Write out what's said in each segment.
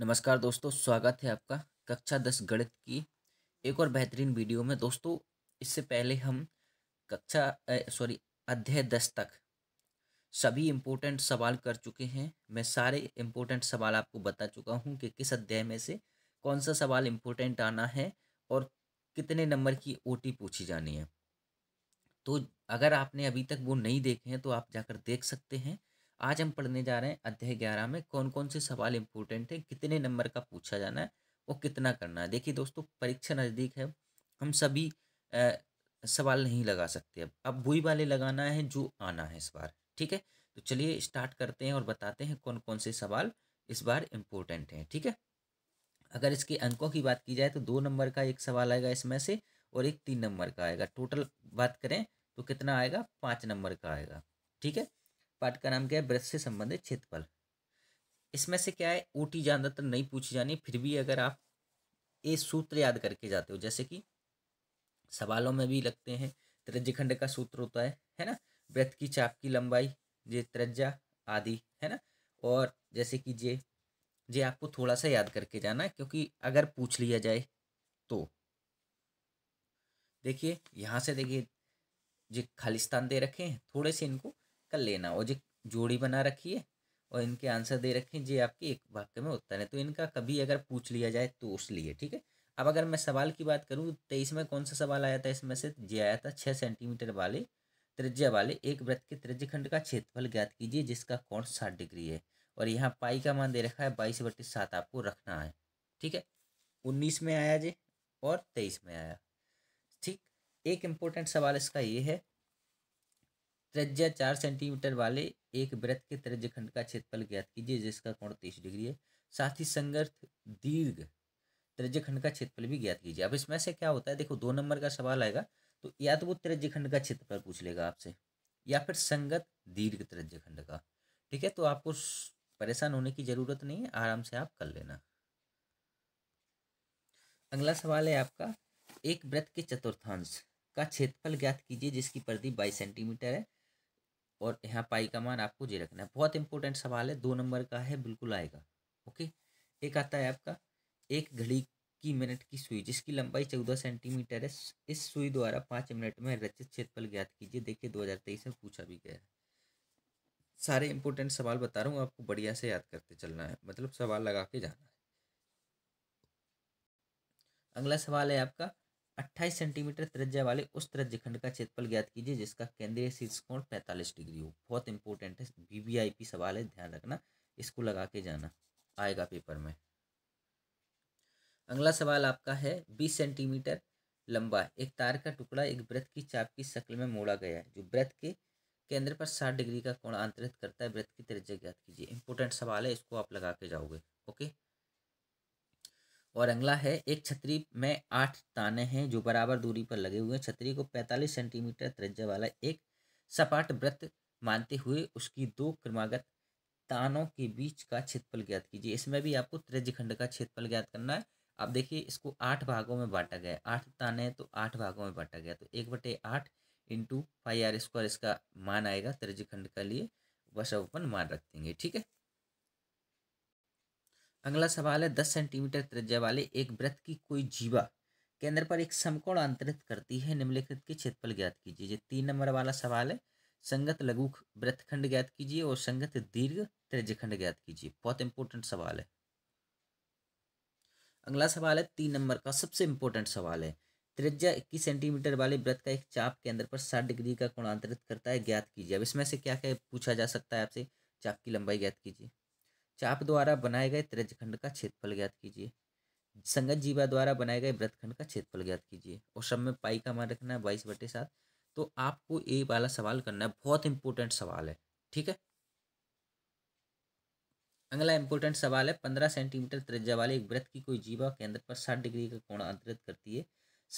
नमस्कार दोस्तों स्वागत है आपका कक्षा दस गणित की एक और बेहतरीन वीडियो में दोस्तों इससे पहले हम कक्षा सॉरी अध्याय दस तक सभी इम्पोर्टेंट सवाल कर चुके हैं मैं सारे इम्पोर्टेंट सवाल आपको बता चुका हूँ कि किस अध्याय में से कौन सा सवाल इम्पोर्टेंट आना है और कितने नंबर की ओटी पूछी जानी है तो अगर आपने अभी तक वो नहीं देखे हैं तो आप जाकर देख सकते हैं आज हम पढ़ने जा रहे हैं अध्याय ग्यारह में कौन कौन से सवाल इंपॉर्टेंट है कितने नंबर का पूछा जाना है और कितना करना है देखिए दोस्तों परीक्षा नज़दीक है हम सभी आ, सवाल नहीं लगा सकते अब अब वही वाले लगाना है जो आना है इस बार ठीक है तो चलिए स्टार्ट करते हैं और बताते हैं कौन कौन से सवाल इस बार इम्पोर्टेंट हैं ठीक है अगर इसके अंकों की बात की जाए तो दो नंबर का एक सवाल आएगा इसमें से और एक तीन नंबर का आएगा टोटल बात करें तो कितना आएगा पाँच नंबर का आएगा ठीक है पाठ का नाम क्या है ब्रश से संबंधित क्षेत्रफल इसमें से क्या है ऊटी ज़्यादातर नहीं पूछी जानी फिर भी अगर आप ये सूत्र याद करके जाते हो जैसे कि सवालों में भी लगते हैं त्रिज्यखंड का सूत्र होता है है ना व्रत की चाप की लंबाई जे त्रजा आदि है ना और जैसे कि जे जे आपको थोड़ा सा याद करके जाना है क्योंकि अगर पूछ लिया जाए तो देखिए यहाँ से देखिए जे खालिस्तान दे रखे हैं थोड़े से इनको का लेना और जो जोड़ी बना रखी है और इनके आंसर दे रखे हैं जी आपके एक वाक्य में उत्तर है तो इनका कभी अगर पूछ लिया जाए तो उस लिए ठीक है अब अगर मैं सवाल की बात करूँ तेईस में कौन सा सवाल आया था इसमें से जे आया था छः सेंटीमीटर वाले त्रिज्या वाले एक वृत्त के त्रिज्य खंड का क्षेत्रफल ज्ञात कीजिए जिसका कोण साठ डिग्री है और यहाँ पाई का मान दे रखा है बाईस बटे सात आपको रखना है ठीक है उन्नीस में आया जी और तेईस में आया ठीक एक इम्पोर्टेंट सवाल इसका ये है त्रिज्या चार सेंटीमीटर वाले एक वृत्त के त्रिज्य खंड का क्षेत्रफल ज्ञात कीजिए जिसका कोण तीस डिग्री है साथ ही संगर्थ दीर्घ त्रिज्य खंड का क्षेत्रफल भी ज्ञात कीजिए अब इसमें से क्या होता है देखो दो नंबर का सवाल आएगा तो या तो वो त्रिज्य खंड का क्षेत्रफल पूछ लेगा आपसे या फिर संगत दीर्घ त्रिज्य खंड का ठीक है तो आपको परेशान होने की ज़रूरत नहीं है आराम से आप कर लेना अगला सवाल है आपका एक व्रत के चतुर्थांश का क्षेत्रफल ज्ञात कीजिए जिसकी परिधि बाईस सेंटीमीटर है और यहाँ पाई का मान आपको जे रखना है बहुत इंपॉर्टेंट सवाल है दो नंबर का है बिल्कुल आएगा ओके एक आता है आपका एक घड़ी की मिनट की सुई जिसकी लंबाई चौदह सेंटीमीटर है इस सुई द्वारा पाँच मिनट में रचित क्षेत्रफल ज्ञात कीजिए देखिए दो हज़ार तेईस में पूछा भी गया है सारे इंपॉर्टेंट सवाल बता रहा हूँ आपको बढ़िया से याद करते चलना है मतलब सवाल लगा के जाना है अगला सवाल है आपका 28 सेंटीमीटर त्रिज्या वाले उस त्रिज्य खंड का क्षेत्रफल ज्ञात कीजिए जिसका केंद्रीय शीर्ष कोण पैंतालीस डिग्री हो बहुत इंपॉर्टेंट है वीवीआईपी सवाल है ध्यान रखना इसको लगा के जाना आएगा पेपर में अगला सवाल आपका है बीस सेंटीमीटर लंबा एक तार का टुकड़ा एक व्रत की चाप की शक्ल में मोड़ा गया है जो व्रत के केंद्र पर साठ डिग्री का कोण आंतरित करता है व्रत की त्रिज्या ज्ञात कीजिए इंपोर्टेंट सवाल है इसको आप लगा के जाओगे ओके और अगला है एक छतरी में आठ ताने हैं जो बराबर दूरी पर लगे हुए हैं छतरी को पैंतालीस सेंटीमीटर त्रिज्या वाला एक सपाट व्रत मानते हुए उसकी दो क्रमागत तानों के बीच का क्षेत्रफल ज्ञात कीजिए इसमें भी आपको त्रिज्य खंड का क्षेत्रफल ज्ञात करना है आप देखिए इसको आठ भागों में बांटा गया है आठ ताने हैं तो आठ भागों में बांटा गया तो एक बटे आठ इंटू फाइव आर स्क्वायर इसका मान आएगा त्रिज्य खंड के लिए बस अपन मान रख देंगे ठीक है अगला सवाल है दस सेंटीमीटर त्रिज्या वाले एक व्रत की कोई जीवा केंद्र पर एक समकोण अंतरित करती है निम्नलिखित के क्षेत्रफल ज्ञात कीजिए ये तीन नंबर वाला सवाल है संगत लघु वृत्तखंड ज्ञात कीजिए और संगत दीर्घ त्रिज्यखंड ज्ञात कीजिए बहुत इंपॉर्टेंट सवाल है अगला सवाल है तीन नंबर का सबसे इंपॉर्टेंट सवाल है त्रिज्या इक्कीस सेंटीमीटर वाले व्रत का एक चाप केंद्र पर साठ डिग्री का कोण अंतरित करता है ज्ञात कीजिए अब इसमें से क्या क्या पूछा जा सकता है आपसे चाप की लंबाई ज्ञात कीजिए चाप द्वारा बनाए गए त्रिजखंड का क्षेत्रफल ज्ञात कीजिए संगत जीवा द्वारा बनाए गए व्रतखंड का क्षेत्रफल ज्ञात कीजिए और सब में पाई का मान रखना है बाईस बटे सात तो आपको ये वाला सवाल करना है बहुत इंपॉर्टेंट सवाल है ठीक है अगला इंपॉर्टेंट सवाल है पंद्रह सेंटीमीटर त्रिज्या वाले एक व्रत की कोई जीवा केंद्र पर साठ डिग्री का कोण अंतरित करती है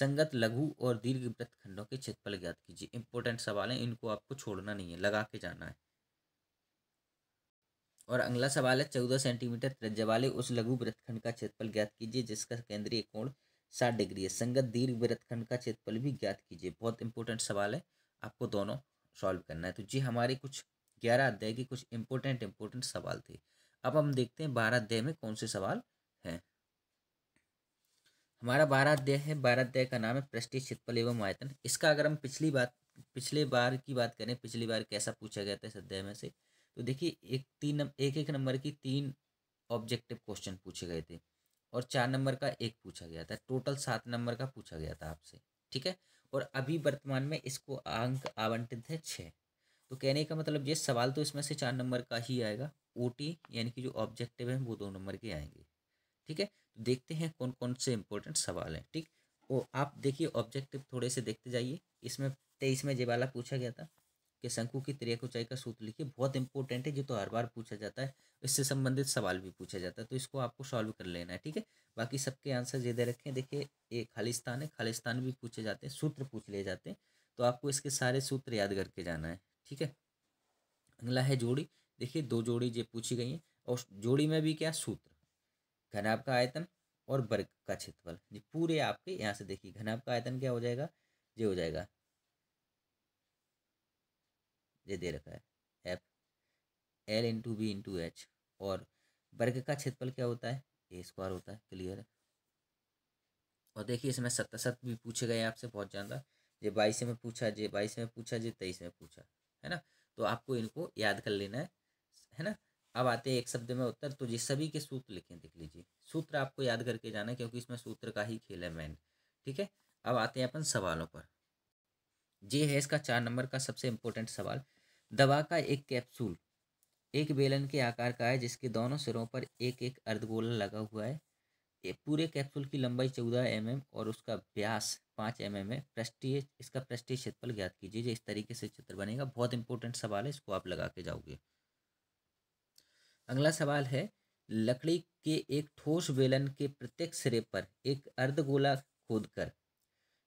संगत लघु और दीर्घ व्रत खंडों के क्षेत्रफल ज्ञात कीजिए इंपॉर्टेंट सवाल है इनको आपको छोड़ना नहीं है लगा के जाना है और अगला सवाल है चौदह सेंटीमीटर त्रिज्या वाले उस लघु वृत्तखंड का क्षेत्रफल ज्ञात कीजिए जिसका केंद्रीय कोण साठ डिग्री है संगत दीर्घ वृत्तखंड का क्षेत्रफल भी ज्ञात कीजिए बहुत इंपॉर्टेंट सवाल है आपको दोनों सॉल्व करना है तो जी हमारे कुछ ग्यारह अध्याय के कुछ इंपॉर्टेंट इंपॉर्टेंट सवाल थे अब हम देखते हैं बारह अध्याय में कौन से सवाल हैं हमारा बारह अध्याय है बारह अध्याय का नाम है पृष्ठी क्षेत्रफल एवं आयतन इसका अगर हम पिछली बात पिछले बार की बात करें पिछली बार कैसा पूछा गया था इस अध्याय में से तो देखिए एक तीन एक एक नंबर की तीन ऑब्जेक्टिव क्वेश्चन पूछे गए थे और चार नंबर का एक पूछा गया था टोटल सात नंबर का पूछा गया था आपसे ठीक है और अभी वर्तमान में इसको अंक आवंटित है छः तो कहने का मतलब ये सवाल तो इसमें से चार नंबर का ही आएगा ओ यानी कि जो ऑब्जेक्टिव है वो दो नंबर के आएंगे ठीक है तो देखते हैं कौन कौन से इंपॉर्टेंट सवाल हैं ठीक और तो आप देखिए ऑब्जेक्टिव थोड़े से देखते जाइए इसमें तेईस में जे वाला पूछा गया था कि शंकु की त्रिया ऊंचाई का सूत्र लिखिए बहुत इंपॉर्टेंट है जो तो हर बार पूछा जाता है इससे संबंधित सवाल भी पूछा जाता है तो इसको आपको सॉल्व कर लेना है ठीक है बाकी सबके आंसर ये दे रखे हैं देखिए ये खालिस्तान है खालिस्तान भी पूछे जाते हैं सूत्र पूछ लिए जाते हैं तो आपको इसके सारे सूत्र याद करके जाना है ठीक है अगला है जोड़ी देखिए दो जोड़ी जो पूछी गई हैं और जोड़ी में भी क्या सूत्र घनाभ का आयतन और वर्ग का क्षेत्रफल ये पूरे आपके यहाँ से देखिए घनाभ का आयतन क्या हो जाएगा ये हो जाएगा ये दे रखा है F L into B into H और वर्ग का क्षेत्रफल क्या होता है ए स्क्वायर होता है क्लियर है और देखिए इसमें सत्तासत भी पूछे गए आपसे बहुत ज़्यादा ये बाईस में पूछा जे बाईस में पूछा जे तेईस में पूछा है ना तो आपको इनको याद कर लेना है है ना अब आते हैं एक शब्द में उत्तर तो ये सभी के सूत्र लिखें देख लीजिए सूत्र आपको याद करके जाना है क्योंकि इसमें सूत्र का ही खेल है मैन ठीक है अब आते हैं अपन सवालों पर जे है इसका चार नंबर का सबसे इम्पोर्टेंट सवाल दवा का एक कैप्सूल एक बेलन के आकार का है जिसके दोनों सिरों पर एक एक अर्धगोला लगा हुआ है ये पूरे कैप्सूल की लंबाई चौदह एम mm और उसका व्यास पाँच एम mm है पृष्ठीय इसका पृष्ठीय क्षेत्रफल ज्ञात कीजिए इस तरीके से चित्र बनेगा बहुत इंपॉर्टेंट सवाल है इसको आप लगा के जाओगे अगला सवाल है लकड़ी के एक ठोस बेलन के प्रत्येक सिरे पर एक अर्धगोला खोदकर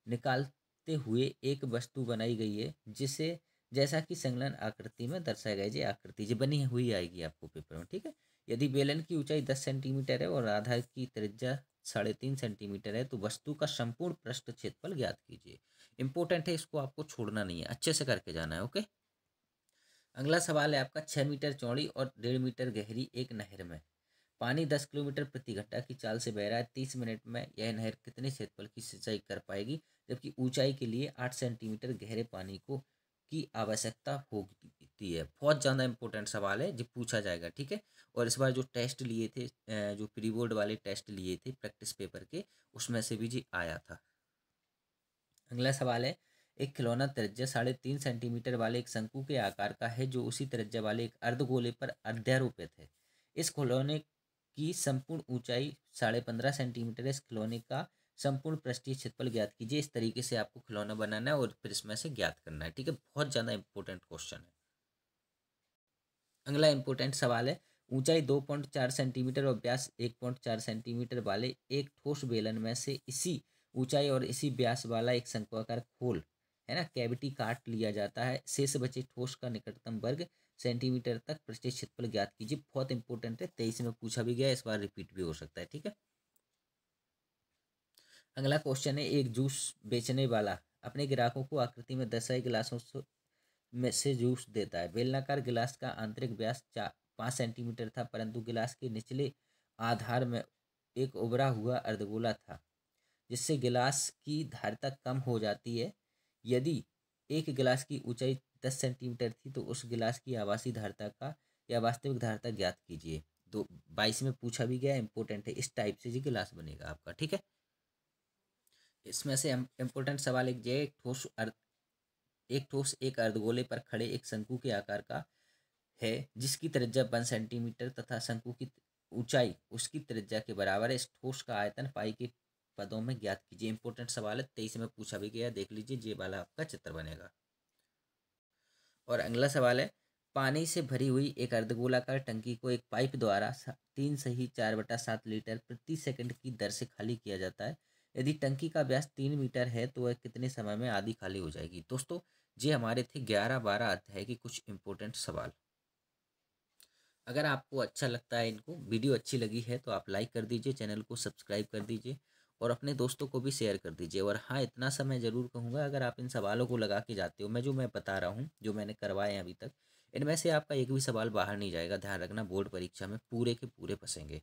निकाल देखते हुए एक वस्तु बनाई गई है जिसे जैसा कि संगलन आकृति में दर्शाया गया जी आकृति जी बनी हुई आएगी आपको पेपर में ठीक है यदि बेलन की ऊंचाई दस सेंटीमीटर है और आधार की त्रिज्या साढ़े तीन सेंटीमीटर है तो वस्तु का संपूर्ण पृष्ठ क्षेत्रफल ज्ञात कीजिए इंपॉर्टेंट है इसको आपको छोड़ना नहीं है अच्छे से करके जाना है ओके अगला सवाल है आपका छः मीटर चौड़ी और डेढ़ मीटर गहरी एक नहर में पानी दस किलोमीटर प्रति घंटा की चाल से बह रहा है तीस मिनट में यह नहर कितने क्षेत्रफल की सिंचाई कर पाएगी जबकि ऊंचाई के लिए आठ सेंटीमीटर गहरे पानी को की आवश्यकता होती है बहुत ज़्यादा इंपॉर्टेंट सवाल है जो पूछा जाएगा ठीक है और इस बार जो टेस्ट लिए थे जो प्री बोर्ड वाले टेस्ट लिए थे प्रैक्टिस पेपर के उसमें से भी जी आया था अगला सवाल है एक खिलौना त्रिज्या साढ़े तीन सेंटीमीटर वाले एक शंकु के आकार का है जो उसी त्रिज्या वाले एक अर्धगोले पर अध्यारोपित है इस खिलौने की संपूर्ण ऊंचाई साढ़े पंद्रह सेंटीमीटर इस खिलौने का संपूर्ण पृष्ठीय क्षेत्रफल ज्ञात कीजिए इस तरीके से आपको खिलौना बनाना है और फिर इसमें से ज्ञात करना है ठीक है बहुत ज़्यादा इंपॉर्टेंट क्वेश्चन है अगला इंपॉर्टेंट सवाल है ऊंचाई दो पॉइंट चार सेंटीमीटर और ब्यास एक पॉइंट चार सेंटीमीटर वाले एक ठोस बेलन में से इसी ऊंचाई और इसी ब्यास वाला एक शंकुआकार खोल है ना कैविटी काट लिया जाता है शेष बचे ठोस का निकटतम वर्ग सेंटीमीटर तक पृष्ठीय क्षेत्रफल ज्ञात कीजिए बहुत इंपॉर्टेंट है तेईस में पूछा भी गया इस बार रिपीट भी हो सकता है ठीक है अगला क्वेश्चन है एक जूस बेचने वाला अपने ग्राहकों को आकृति में दशाई गिलासों में से जूस देता है बेलनाकार गिलास का आंतरिक व्यास चार पाँच सेंटीमीटर था परंतु गिलास के निचले आधार में एक उभरा हुआ अर्धगोला था जिससे गिलास की धारिता कम हो जाती है यदि एक गिलास की ऊंचाई दस सेंटीमीटर थी तो उस गिलास की आवासीय धारता का या वास्तविक धारता ज्ञात कीजिए दो बाईस में पूछा भी गया इम्पोर्टेंट है इस टाइप से जी गिलास बनेगा आपका ठीक है इसमें से इम्पोर्टेंट सवाल एक जे एक ठोस अर्ध एक ठोस एक अर्धगोले पर खड़े एक शंकु के आकार का है जिसकी त्रिज्या वन सेंटीमीटर तथा शंकु की ऊंचाई उसकी त्रिज्या के बराबर है इस ठोस का आयतन पाई के पदों में ज्ञात कीजिए इम्पोर्टेंट सवाल है तेईस में पूछा भी गया देख लीजिए जे वाला आपका चित्र बनेगा और अगला सवाल है पानी से भरी हुई एक अर्धगोलाकार टंकी को एक पाइप द्वारा तीन से ही चार बटा सात लीटर प्रति सेकंड की दर से खाली किया जाता है यदि टंकी का व्यास तीन मीटर है तो वह कितने समय में आधी खाली हो जाएगी दोस्तों ये हमारे थे ग्यारह बारह अध्याय के कुछ इम्पोर्टेंट सवाल अगर आपको अच्छा लगता है इनको वीडियो अच्छी लगी है तो आप लाइक कर दीजिए चैनल को सब्सक्राइब कर दीजिए और अपने दोस्तों को भी शेयर कर दीजिए और हाँ इतना सा मैं ज़रूर कहूँगा अगर आप इन सवालों को लगा के जाते हो मैं जो मैं बता रहा हूँ जो मैंने करवाए हैं अभी तक इनमें से आपका एक भी सवाल बाहर नहीं जाएगा ध्यान रखना बोर्ड परीक्षा में पूरे के पूरे फंसेंगे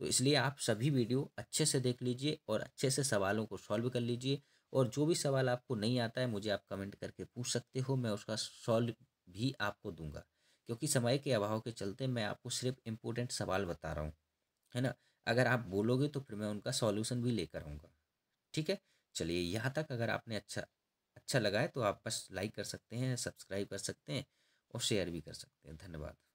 तो इसलिए आप सभी वीडियो अच्छे से देख लीजिए और अच्छे से सवालों को सॉल्व कर लीजिए और जो भी सवाल आपको नहीं आता है मुझे आप कमेंट करके पूछ सकते हो मैं उसका सॉल्व भी आपको दूंगा क्योंकि समय के अभाव के चलते मैं आपको सिर्फ इम्पोर्टेंट सवाल बता रहा हूँ है ना अगर आप बोलोगे तो फिर मैं उनका सॉल्यूशन भी लेकर आऊँगा ठीक है चलिए यहाँ तक अगर आपने अच्छा अच्छा लगा है तो आप बस लाइक कर सकते हैं सब्सक्राइब कर सकते हैं और शेयर भी कर सकते हैं धन्यवाद